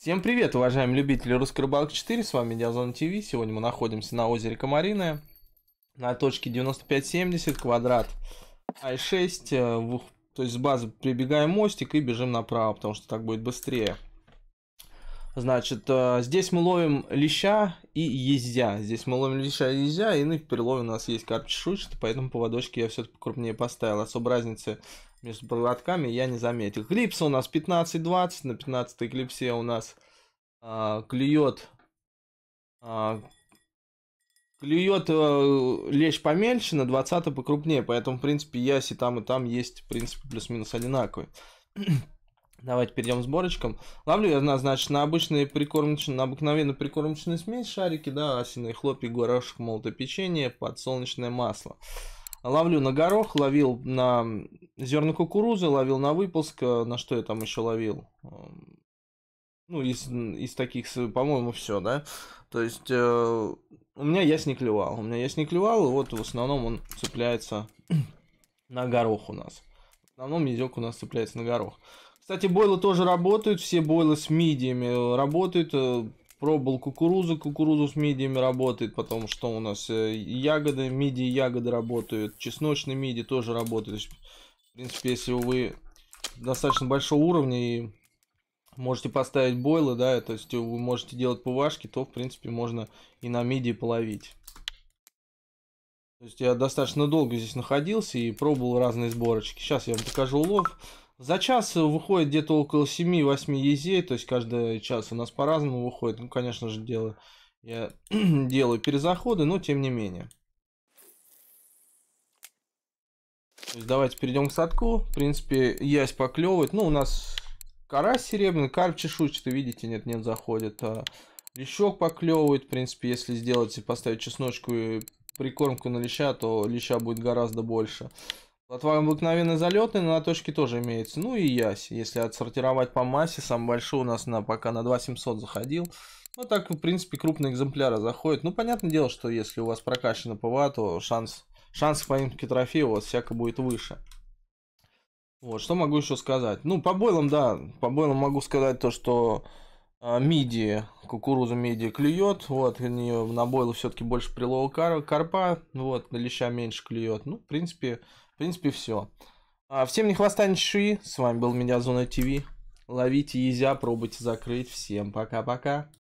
Всем привет, уважаемые любители Русской рыбалки 4, с вами Диазон ТВ. Сегодня мы находимся на озере Комариное, на точке 9570, квадрат I6. А э, то есть с базы прибегаем мостик и бежим направо, потому что так будет быстрее. Значит, э, здесь мы ловим леща и езя. Здесь мы ловим леща и езя, и ну, в перелове у нас есть карп чешуйчатый, поэтому поводочки я все-таки крупнее поставил. Особой разницы между проводками я не заметил. Клипсы у нас 15-20, на 15 клипсе у нас а, э, клюет... А, э, клюет э, лещ поменьше на 20 покрупнее, поэтому, в принципе, ясь и там, и там есть, в принципе, плюс-минус одинаковый. Давайте перейдем к сборочкам. Ловлю я, значит, на обычные прикормочные, на обыкновенную прикормочную смесь шарики, да, осиные хлопья, горошек, молотое печенье, подсолнечное масло. Ловлю на горох, ловил на зерна кукурузы, ловил на выпуск, э, на что я там еще ловил? Эм, ну, из, из таких, по-моему, все, да? То есть, э, у меня ясь не клевал. У меня ясь не клевал, и вот в основном он цепляется на горох у нас. В основном язек у нас цепляется на горох. Кстати, бойлы тоже работают, все бойлы с мидиями э, работают. Э, пробовал кукурузу, кукурузу с мидиями работает, потому что у нас э, ягоды, мидии, ягоды работают, чесночные миди тоже работают. В принципе, если вы достаточно большого уровня и можете поставить бойлы, да, то есть вы можете делать пувашки, то, в принципе, можно и на мидии половить. То есть я достаточно долго здесь находился и пробовал разные сборочки. Сейчас я вам покажу улов. За час э, выходит где-то около 7-8 езей, то есть каждый час у нас по-разному выходит. Ну, конечно же, делаю, я делаю перезаходы, но тем не менее. То есть давайте перейдем к садку. В принципе, ясь поклевывает. Ну, у нас карась серебряный, карп чешуйчатый, видите, нет-нет, заходит. А лещок поклевывает. В принципе, если сделать и поставить чесночку и прикормку на леща, то леща будет гораздо больше. Платформа обыкновенный залетный, но на точке тоже имеется. Ну и ясь. Если отсортировать по массе, самый большой у нас на, пока на 2700 заходил. Ну так, в принципе, крупные экземпляры заходят. Ну, понятное дело, что если у вас прокачано ПВА, то шанс, шанс поимки поимке трофея у вас всяко будет выше. Вот, что могу еще сказать? Ну, по бойлам, да, по бойлам могу сказать то, что э, а, миди, кукуруза миди клюет, вот, на бойлы все-таки больше прилова кар карпа, вот, на леща меньше клюет. Ну, в принципе, принципе, все. А, всем не хвоста ни ши. С вами был Медиазона ТВ. Ловите езя, пробуйте закрыть. Всем пока-пока.